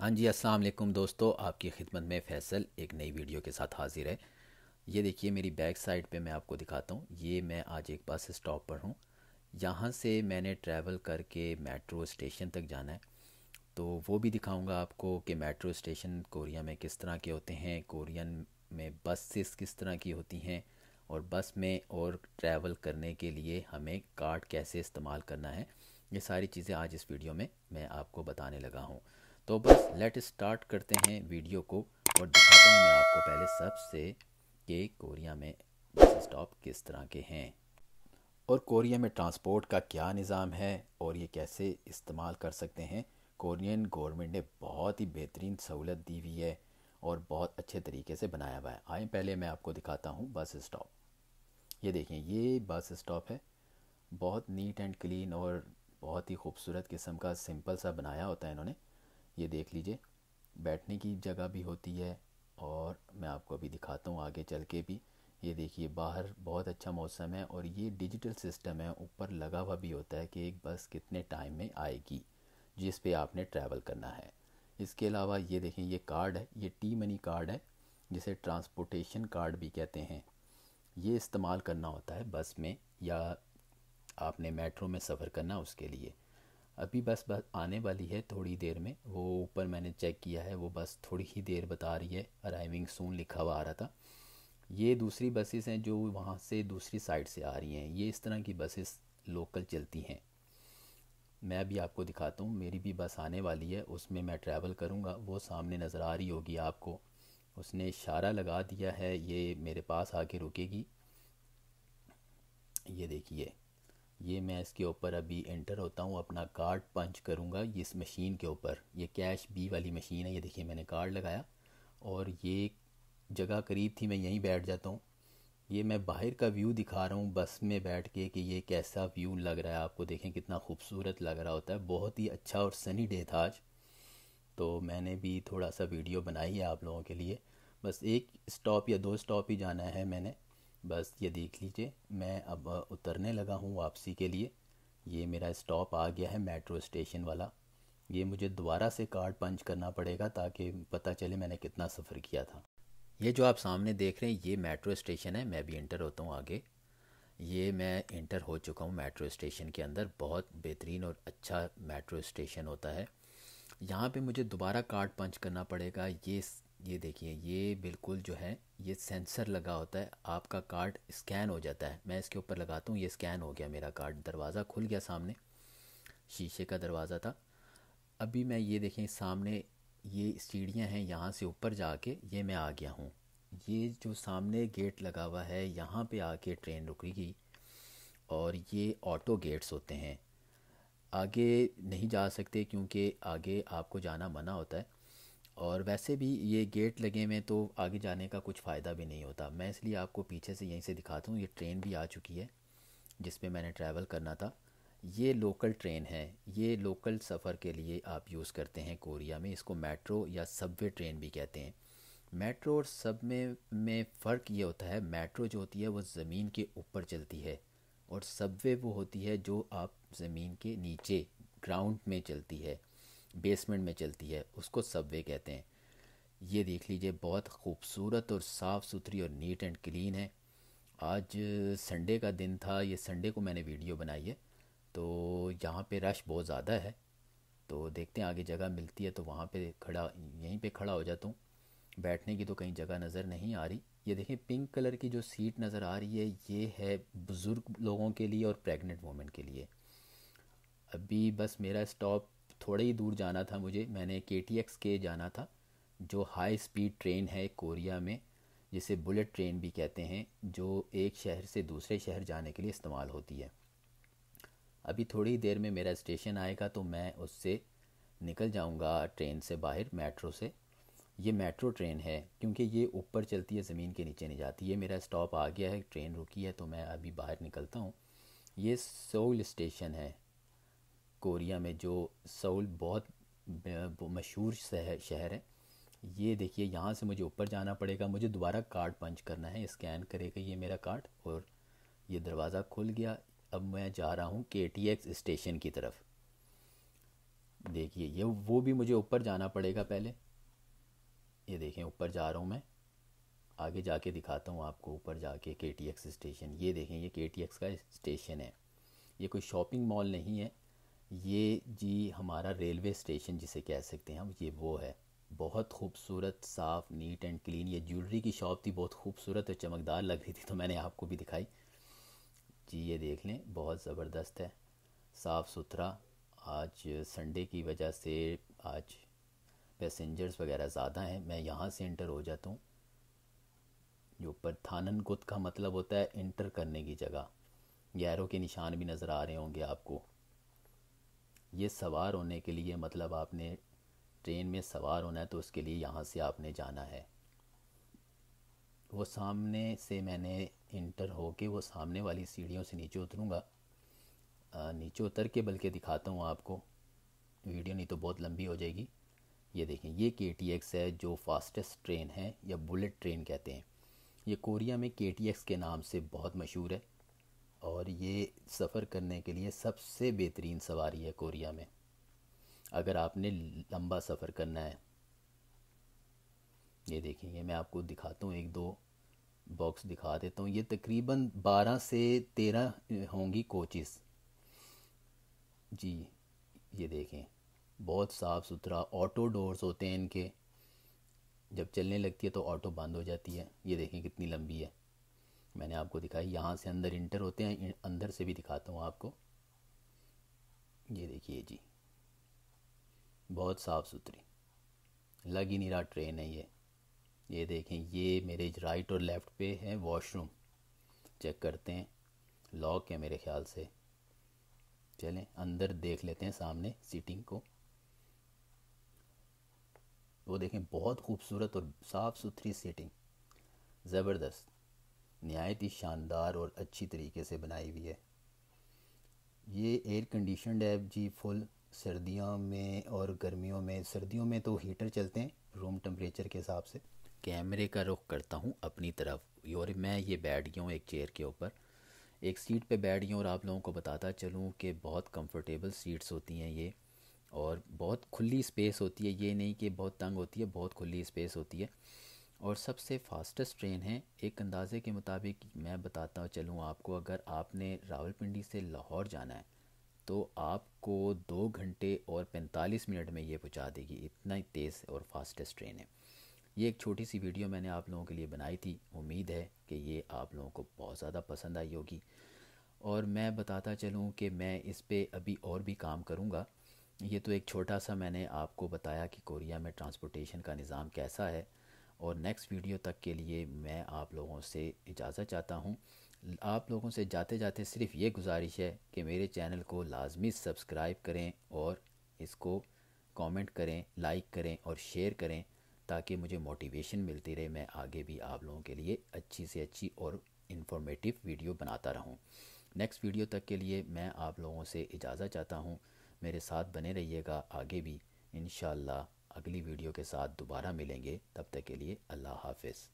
हाँ जी अस्सलाम वालेकुम दोस्तों आपकी खिदमत में फैसल एक नई वीडियो के साथ हाजिर है ये देखिए मेरी बैक साइड पे मैं आपको दिखाता हूँ ये मैं आज एक बस स्टॉप पर हूँ यहाँ से मैंने ट्रैवल करके मेट्रो स्टेशन तक जाना है तो वो भी दिखाऊंगा आपको कि मेट्रो स्टेशन कोरिया में किस तरह के होते हैं कोरियन में बसेस किस तरह की होती हैं और बस में और ट्रैवल करने के लिए हमें कार्ड कैसे इस्तेमाल करना है ये सारी चीज़ें आज इस वीडियो में मैं आपको बताने लगा हूँ तो बस लेट स्टार्ट करते हैं वीडियो को और दिखाता हूँ मैं आपको पहले सबसे कि कोरिया में बस स्टॉप किस तरह के हैं और कोरिया में ट्रांसपोर्ट का क्या निज़ाम है और ये कैसे इस्तेमाल कर सकते हैं कोरियन गवर्नमेंट ने बहुत ही बेहतरीन सहूलत दी हुई है और बहुत अच्छे तरीके से बनाया हुआ है आए पहले मैं आपको दिखाता हूँ बस स्टॉप ये देखें ये बस स्टॉप है बहुत नीट एंड क्लीन और बहुत ही खूबसूरत किस्म का सिंपल सा बनाया होता है इन्होंने ये देख लीजिए बैठने की जगह भी होती है और मैं आपको अभी दिखाता हूँ आगे चल के भी ये देखिए बाहर बहुत अच्छा मौसम है और ये डिजिटल सिस्टम है ऊपर लगा हुआ भी होता है कि एक बस कितने टाइम में आएगी जिस पे आपने ट्रैवल करना है इसके अलावा ये देखें ये कार्ड है ये टी मनी कार्ड है जिसे ट्रांसपोर्टेशन कार्ड भी कहते हैं ये इस्तेमाल करना होता है बस में या आपने मेट्रो में सफ़र करना उसके लिए अभी बस बस आने वाली है थोड़ी देर में वो ऊपर मैंने चेक किया है वो बस थोड़ी ही देर बता रही है अराइविंग सून लिखा हुआ आ रहा था ये दूसरी बसेस हैं जो वहाँ से दूसरी साइड से आ रही हैं ये इस तरह की बसेस लोकल चलती हैं मैं अभी आपको दिखाता हूँ मेरी भी बस आने वाली है उसमें मैं ट्रैवल करूँगा वो सामने नज़र आ रही होगी आपको उसने इशारा लगा दिया है ये मेरे पास आके रुकेगी ये देखिए ये मैं इसके ऊपर अभी एंटर होता हूँ अपना कार्ड पंच करूँगा इस मशीन के ऊपर ये कैश बी वाली मशीन है ये देखिए मैंने कार्ड लगाया और ये जगह करीब थी मैं यहीं बैठ जाता हूँ ये मैं बाहर का व्यू दिखा रहा हूँ बस में बैठ के कि ये कैसा व्यू लग रहा है आपको देखें कितना खूबसूरत लग रहा होता है बहुत ही अच्छा और सनी डे था आज तो मैंने भी थोड़ा सा वीडियो बनाई है आप लोगों के लिए बस एक स्टॉप या दो स्टॉप ही जाना है मैंने बस ये देख लीजिए मैं अब उतरने लगा हूँ वापसी के लिए ये मेरा स्टॉप आ गया है मेट्रो स्टेशन वाला ये मुझे दोबारा से कार्ड पंच करना पड़ेगा ताकि पता चले मैंने कितना सफ़र किया था ये जो आप सामने देख रहे हैं ये मेट्रो स्टेशन है मैं भी इंटर होता हूँ आगे ये मैं इंटर हो चुका हूँ मेट्रो स्टेशन के अंदर बहुत बेहतरीन और अच्छा मेट्रो स्टेशन होता है यहाँ पे मुझे दोबारा कार्ड पंच करना पड़ेगा ये ये देखिए ये बिल्कुल जो है ये सेंसर लगा होता है आपका कार्ड स्कैन हो जाता है मैं इसके ऊपर लगाता हूँ ये स्कैन हो गया मेरा कार्ड दरवाज़ा खुल गया सामने शीशे का दरवाज़ा था अभी मैं ये देखें सामने ये सीढ़ियाँ हैं यहाँ से ऊपर जाके ये मैं आ गया हूँ ये जो सामने गेट लगा हुआ है यहाँ पे आके ट्रेन रुकेगी और ये ऑटो गेट्स होते हैं आगे नहीं जा सकते क्योंकि आगे आपको जाना मना होता है और वैसे भी ये गेट लगे में तो आगे जाने का कुछ फ़ायदा भी नहीं होता मैं इसलिए आपको पीछे से यहीं से दिखाता हूँ ये ट्रेन भी आ चुकी है जिस पर मैंने ट्रैवल करना था ये लोकल ट्रेन है ये लोकल सफ़र के लिए आप यूज़ करते हैं कोरिया में इसको मेट्रो या सबवे ट्रेन भी कहते हैं मेट्रो और सब में में फ़र्क ये होता है मेट्रो जो होती है वो ज़मीन के ऊपर चलती है और सबवे वो होती है जो आप ज़मीन के नीचे ग्राउंड में चलती है बेसमेंट में चलती है उसको सबवे कहते हैं ये देख लीजिए बहुत खूबसूरत और साफ़ सुथरी और नीट एंड क्लीन है आज संडे का दिन था ये संडे को मैंने वीडियो बनाई है तो यहाँ पे रश बहुत ज़्यादा है तो देखते हैं आगे जगह मिलती है तो वहाँ पे खड़ा यहीं पे खड़ा हो जाता हूँ बैठने की तो कहीं जगह नज़र नहीं आ रही ये देखें पिंक कलर की जो सीट नज़र आ रही है ये है बुज़ुर्ग लोगों के लिए और प्रेग्नेंट वूमेन के लिए अभी बस मेरा स्टॉप थोड़े ही दूर जाना था मुझे मैंने के टी एक्स के जाना था जो हाई स्पीड ट्रेन है कोरिया में जिसे बुलेट ट्रेन भी कहते हैं जो एक शहर से दूसरे शहर जाने के लिए इस्तेमाल होती है अभी थोड़ी देर में मेरा स्टेशन आएगा तो मैं उससे निकल जाऊंगा ट्रेन से बाहर मेट्रो से ये मेट्रो ट्रेन है क्योंकि ये ऊपर चलती है ज़मीन के नीचे नहीं जाती ये मेरा स्टॉप आ गया है ट्रेन रुकी है तो मैं अभी बाहर निकलता हूँ ये सोल स्टेशन है कोरिया में जो सऊल बहुत मशहूर शहर शहर है ये देखिए यहाँ से मुझे ऊपर जाना पड़ेगा मुझे दोबारा कार्ड पंच करना है स्कैन करेगा ये मेरा कार्ड और ये दरवाज़ा खुल गया अब मैं जा रहा हूँ के टी एक्स स्टेशन की तरफ देखिए ये वो भी मुझे ऊपर जाना पड़ेगा पहले ये देखें ऊपर जा रहा हूँ मैं आगे जाके दिखाता हूँ आपको ऊपर जाके के टी एक्स स्टेशन ये देखें ये के टी एक्स का स्टेशन है ये कोई शॉपिंग मॉल नहीं है ये जी हमारा रेलवे स्टेशन जिसे कह सकते हैं हम ये वो है बहुत खूबसूरत साफ़ नीट एंड क्लीन ये ज्वेलरी की शॉप थी बहुत खूबसूरत और चमकदार लग रही थी तो मैंने आपको भी दिखाई जी ये देख लें बहुत ज़बरदस्त है साफ़ सुथरा आज संडे की वजह से आज पैसेंजर्स वगैरह ज़्यादा हैं मैं यहाँ से इंटर हो जाता हूँ जो ऊपर थानन गुत का मतलब होता है इंटर करने की जगह गैरों के निशान भी नज़र आ रहे होंगे आपको ये सवार होने के लिए मतलब आपने ट्रेन में सवार होना है तो उसके लिए यहाँ से आपने जाना है वो सामने से मैंने इंटर हो के वो सामने वाली सीढ़ियों से नीचे उतरूँगा नीचे उतर के बल्कि दिखाता हूँ आपको वीडियो नहीं तो बहुत लंबी हो जाएगी ये देखें ये के टी एक्स है जो फास्टेस्ट ट्रेन है या बुलेट ट्रेन कहते हैं ये कोरिया में के टी एक्स के नाम से बहुत मशहूर है और ये सफ़र करने के लिए सबसे बेहतरीन सवारी है कोरिया में अगर आपने लंबा सफ़र करना है ये देखेंगे मैं आपको दिखाता हूँ एक दो बॉक्स दिखा देता हूँ ये तकरीबन बारह से तेरह होंगी कोचिस जी ये देखें बहुत साफ़ सुथरा ऑटो डोर्स होते हैं इनके जब चलने लगती है तो ऑटो बंद हो जाती है ये देखें कितनी लंबी है मैंने आपको दिखाई यहाँ से अंदर इंटर होते हैं अंदर से भी दिखाता हूँ आपको ये देखिए जी बहुत साफ़ सुथरी लग ही नहीं रहा ट्रेन है ये ये देखें ये मेरे राइट और लेफ़्ट पे है वॉशरूम चेक करते हैं लॉक है मेरे ख्याल से चलें अंदर देख लेते हैं सामने सीटिंग को वो देखें बहुत खूबसूरत और साफ़ सुथरी सीटिंग ज़बरदस्त नहायत ही शानदार और अच्छी तरीके से बनाई हुई है ये एयर कंडीशनड है जी फुल सर्दियों में और गर्मियों में सर्दियों में तो हीटर चलते हैं रूम टम्परेचर के हिसाब से कैमरे का रुख करता हूँ अपनी तरफ और मैं ये बैठ गया हूँ एक चेयर के ऊपर एक सीट पे बैठ गया और आप लोगों को बताता चलूँ कि बहुत कंफर्टेबल सीट्स होती हैं ये और बहुत खुली स्पेस होती है ये नहीं कि बहुत तंग होती है बहुत खुली स्पेस होती है और सबसे फास्टेस्ट ट्रेन है एक अंदाज़े के मुताबिक मैं बताता चलूँ आपको अगर आपने रावलपिंडी से लाहौर जाना है तो आपको दो घंटे और पैंतालीस मिनट में ये पहुँचा देगी इतना ही तेज़ और फास्टेस्ट ट्रेन है ये एक छोटी सी वीडियो मैंने आप लोगों के लिए बनाई थी उम्मीद है कि ये आप लोगों को बहुत ज़्यादा पसंद आई होगी और मैं बताता चलूँ कि मैं इस पर अभी और भी काम करूँगा ये तो एक छोटा सा मैंने आपको बताया कि कोरिया में ट्रांसपोर्टेशन का निज़ाम कैसा है और नेक्स्ट वीडियो तक के लिए मैं आप लोगों से इजाज़त चाहता हूँ आप लोगों से जाते जाते सिर्फ ये गुजारिश है कि मेरे चैनल को लाजमी सब्सक्राइब करें और इसको कमेंट करें लाइक करें और शेयर करें ताकि मुझे मोटिवेशन मिलती रहे मैं आगे भी आप लोगों के लिए अच्छी से अच्छी और इन्फॉर्मेटिव वीडियो बनाता रहूं नेक्स्ट वीडियो तक के लिए मैं आप लोगों से इजाज़त चाहता हूं मेरे साथ बने रहिएगा आगे भी इन अगली वीडियो के साथ दोबारा मिलेंगे तब तक के लिए अल्लाह हाफिज़